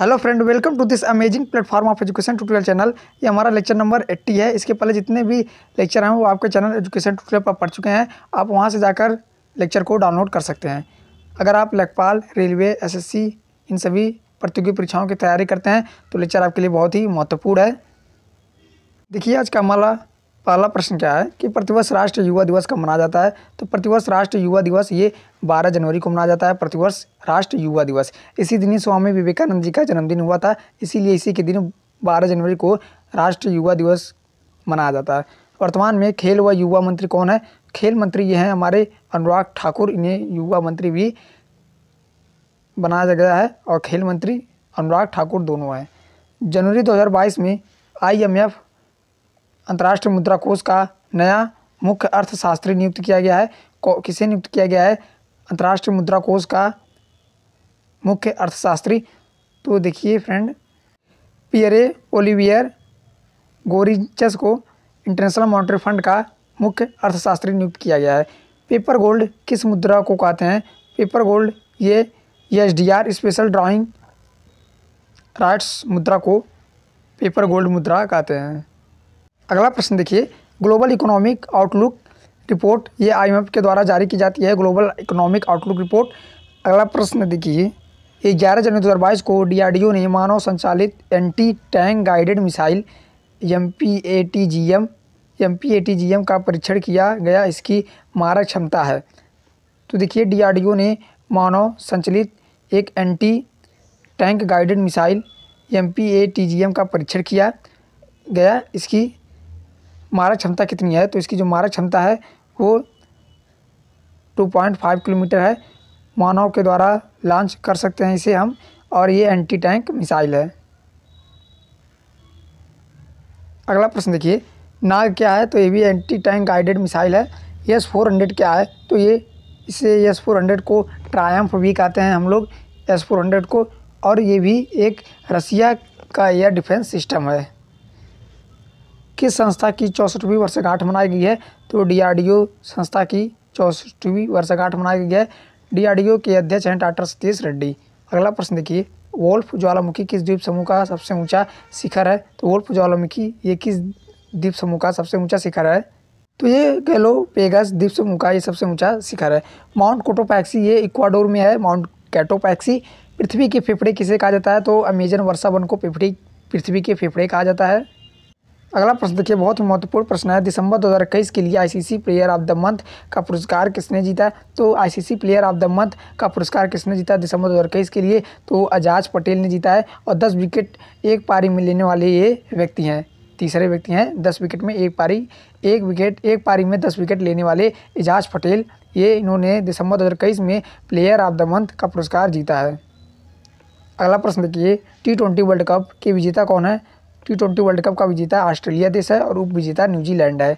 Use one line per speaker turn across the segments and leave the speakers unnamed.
hello friend welcome to this amazing platform of education tutorial channel ये हमारा lecture number 80 है इसके पहले जितने भी लेक्चर हैं वो आपके चैनल एजुकेशन ट्यूटोरियल पर पढ़ चुके हैं आप वहां से जाकर लेक्चर को डाउनलोड कर सकते हैं अगर आप लेखपाल रेलवे एसएससी इन सभी प्रतियोगी परीक्षाओं की तैयारी करते हैं तो लेक्चर आपके लिए बहुत ही महत्वपूर्ण है देखिए आज का हमारा पहला प्रश्न क्या है कि प्रतिवर्ष राष्ट्रीय युवा दिवस कब मनाया जाता है तो प्रतिवर्ष राष्ट्रीय युवा दिवस ये 12 जनवरी को मनाया जाता है प्रतिवर्ष राष्ट्रीय युवा दिवस इसी दिन ही स्वामी विवेकानंद जी का जन्मदिन हुआ था इसीलिए इसी के दिन 12 जनवरी को राष्ट्रीय युवा दिवस मनाया जाता है वर्तमान में खेल व युवा मंत्री कौन है खेल मंत्री ये हैं हमारे अनुराग ठाकुर इन्हें युवा मंत्री भी बनाया गया है और खेल मंत्री अनुराग ठाकुर दोनों हैं जनवरी दो में आई अंतर्राष्ट्रीय मुद्रा कोष का नया मुख्य अर्थशास्त्री नियुक्त किया गया है किसे नियुक्त किया गया है अंतर्राष्ट्रीय मुद्रा कोष का मुख्य अर्थशास्त्री तो देखिए फ्रेंड पियरे ओलिवियर गोरिचस को इंटरनेशनल मॉनिटरी फंड का मुख्य अर्थशास्त्री नियुक्त किया गया है पेपर गोल्ड किस मुद्रा को कहते हैं पेपर गोल्ड ये S D R special drawing rights मुद्रा को पेपर गोल्ड मुद्रा कहते हैं अगला प्रश्न देखिए ग्लोबल इकोनॉमिक आउटलुक रिपोर्ट ये आईएमएफ के द्वारा जारी की जाती है ग्लोबल इकोनॉमिक आउटलुक रिपोर्ट अगला प्रश्न देखिए ग्यारह जनवरी दो हज़ार बाईस को डी ने मानव संचालित anti tank guided missile M P A T G M M P A T G M का परीक्षण किया गया इसकी मारक क्षमता है तो देखिए ओ ने मानव संचालित एक anti tank guided missile M P A T G M का परीक्षण किया गया इसकी मारक क्षमता कितनी है तो इसकी जो मारक क्षमता है वो टू पॉइंट फाइव किलोमीटर है मानव के द्वारा लॉन्च कर सकते हैं इसे हम और ये एंटी टैंक मिसाइल है अगला प्रश्न देखिए नाग क्या है तो ये भी एंटी टैंक गाइडेड मिसाइल है यस फोर हंड्रेड क्या है तो ये इसे यस फोर हंड्रेड को ट्रायम्फ भी कहते हैं हम लोग यस फोर हंड्रेड को और ये भी एक रसिया का एयर डिफेंस सिस्टम है किस संस्था की चौंसठवीं वर्षगांठ मनाई गई है तो डीआरडीओ संस्था की चौंसठवीं वर्षगांठ मनाई गई है डीआरडीओ के अध्यक्ष हैं डॉक्टर सतीश रेड्डी अगला प्रश्न देखिए वोल्फ ज्वालामुखी किस द्वीप समूह का सबसे ऊंचा शिखर है तो वोल्फ ज्वालामुखी ये किस द्वीप समूह का सबसे ऊंचा शिखर है तो ये गैलो पेगस द्वीप समूह का ये सबसे ऊंचा शिखर है माउंट कोटोपैक्सी ये इक्वाडोर में है माउंट कैटोपैक्सी पृथ्वी के फेफड़े किसे कहा जाता है तो अमेजन वर्षा वन को पृथ्वी पृथ्वी के फेफड़े कहा जाता है अगला प्रश्न देखिए बहुत ही महत्वपूर्ण प्रश्न है दिसंबर 2021 के लिए ICC player of the month का पुरस्कार किसने जीता तो ICC player of the month का पुरस्कार किसने जीता दिसंबर 2021 के लिए तो अजाज पटेल ने जीता है और दस विकेट एक पारी में लेने वाले ये व्यक्ति हैं तीसरे व्यक्ति हैं दस विकेट में एक पारी एक विकेट एक पारी में दस विकेट लेने वाले एजाज पटेल ये इन्होंने दिसंबर दो में प्लेयर ऑफ द मंथ का पुरस्कार जीता है अगला प्रश्न देखिए टी ट्वेंटी वर्ल्ड कप के विजेता कौन है टी ट्वेंटी वर्ल्ड कप का विजेता ऑस्ट्रेलिया देश है और उप विजेता न्यूजीलैंड है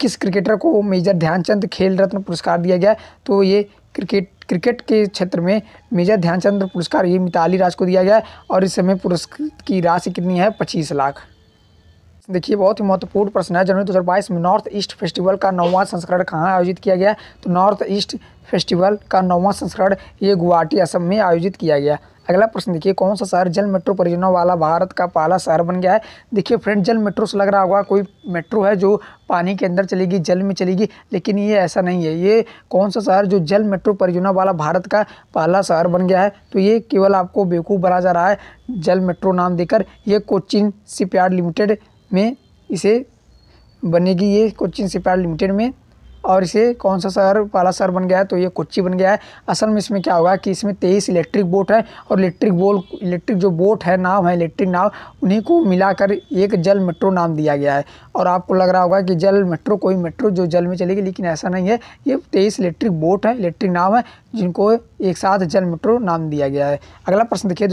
किस क्रिकेटर को मेजर ध्यानचंद खेल रत्न पुरस्कार दिया गया तो ये क्रिकेट क्रिकेट के क्षेत्र में मेजर ध्यानचंद पुरस्कार ये मिताली राज को दिया गया और इस समय पुरस्कार की राशि कितनी है पच्चीस लाख देखिए बहुत ही महत्वपूर्ण प्रश्न है जनवरी दो में नॉर्थ ईस्ट फेस्टिवल का नौवां संस्करण कहाँ आयोजित किया गया तो नॉर्थ ईस्ट फेस्टिवल का नौवां संस्करण ये गुवाहाटी असम में आयोजित किया गया अगला प्रश्न देखिए कौन सा शहर जल मेट्रो परियोजना वाला भारत का पहला शहर बन गया है देखिए फ्रेंड जल मेट्रो से लग रहा होगा कोई मेट्रो है जो पानी के अंदर चलेगी जल में चलेगी लेकिन ये ऐसा नहीं है ये कौन सा शहर जो जल मेट्रो परियोजना वाला भारत का पहला शहर बन गया है तो ये केवल आपको बेवकूफ़ बना जा रहा है जल मेट्रो नाम देकर ये कोचिन शिपयार्ड लिमिटेड में इसे बनेगी ये कोचिंग सिपार लिमिटेड में और इसे कौन सा शहर पाला शहर बन गया है तो ये कोच्ची बन गया है असल में इसमें क्या होगा कि इसमें तेईस इलेक्ट्रिक बोट है और इलेक्ट्रिक बोल इलेक्ट्रिक जो बोट है नाव है इलेक्ट्रिक नाव उन्हीं को मिलाकर एक जल मेट्रो नाम दिया गया है और आपको लग रहा होगा कि जल मेट्रो कोई मेट्रो जो जल में चलेगी लेकिन ऐसा नहीं है ये तेईस इलेक्ट्रिक बोट है इलेक्ट्रिक नाव है जिनको एक साथ जल मेट्रो नाम दिया गया है अगला प्रश्न देखिए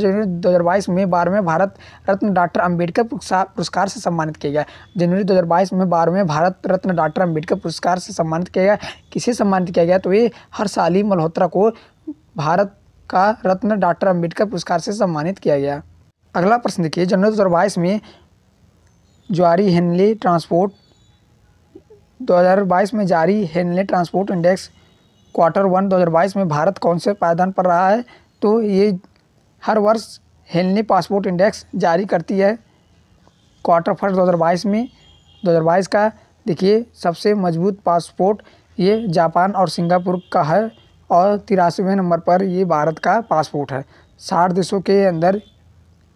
दो में बारहवें भारत रत्न डॉक्टर अम्बेडकर पुरस्कार से सम्मानित किया गया जनवरी दो में बारहवें भारत रत्न डॉक्टर अम्बेडकर पुरस्कार से सम्मानित सम्मानित किया गया किसे सम्मानित किया गया तो ये हर साल ही मल्होत्रा को भारत का रत्न डॉक्टर अम्बेडकर पुरस्कार से सम्मानित किया गया अगला प्रश्न देखिए जनवरी दो में जारी हेनले ट्रांसपोर्ट 2022 में जारी Henley transport index quarter one 2022 में भारत कौन से पायदान पर रहा है तो ये हर वर्ष हेनले पासपोर्ट इंडेक्स जारी करती है क्वार्टर फर्स्ट 2022 में 2022 का देखिए सबसे मजबूत पासपोर्ट ये जापान और सिंगापुर का है और तिरासीवें नंबर पर ये भारत का पासपोर्ट है साठ देशों के अंदर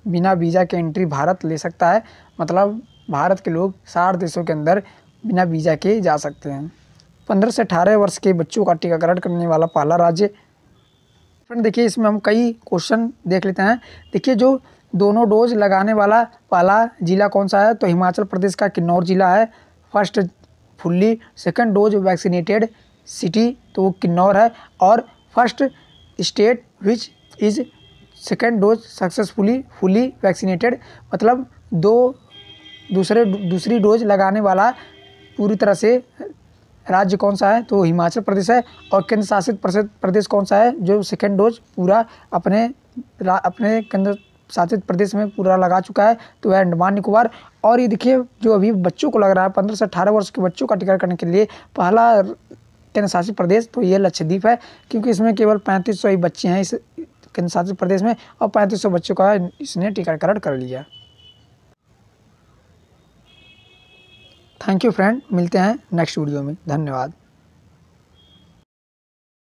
बिना वीज़ा के एंट्री भारत ले सकता है मतलब भारत के लोग साठ देशों के अंदर बिना वीज़ा के जा सकते हैं पंद्रह से अठारह वर्ष के बच्चों का टीकाकरण करने वाला पहला राज्य फ्रेंड देखिए इसमें हम कई क्वेश्चन देख लेते हैं देखिए जो दोनों डोज लगाने वाला पहला ज़िला कौन सा है तो हिमाचल प्रदेश का किन्नौर ज़िला है first fully second dose vaccinated city तो वो किन्नौर है और first state which is second dose successfully fully vaccinated मतलब दो दूसरे दूसरी डोज लगाने वाला पूरी तरह से राज्य कौन सा है तो हिमाचल प्रदेश है और केंद्र शासित प्रदेश कौन सा है जो सेकेंड डोज पूरा अपने अपने केंद्र शासित प्रदेश में पूरा लगा चुका है तो वह अंडमान निकोबार और ये देखिए जो अभी बच्चों को लग रहा है पंद्रह से अठारह वर्ष के बच्चों का टीकाकरण के लिए पहला केंद्र शासित प्रदेश तो ये लक्षद्वीप है क्योंकि इसमें केवल पैंतीस सौ ही बच्चे हैं इस केंद्र शासित प्रदेश में और पैंतीस सौ बच्चों का इसने टीकाकरण कर लिया थैंक यू फ्रेंड मिलते हैं नेक्स्ट वीडियो में धन्यवाद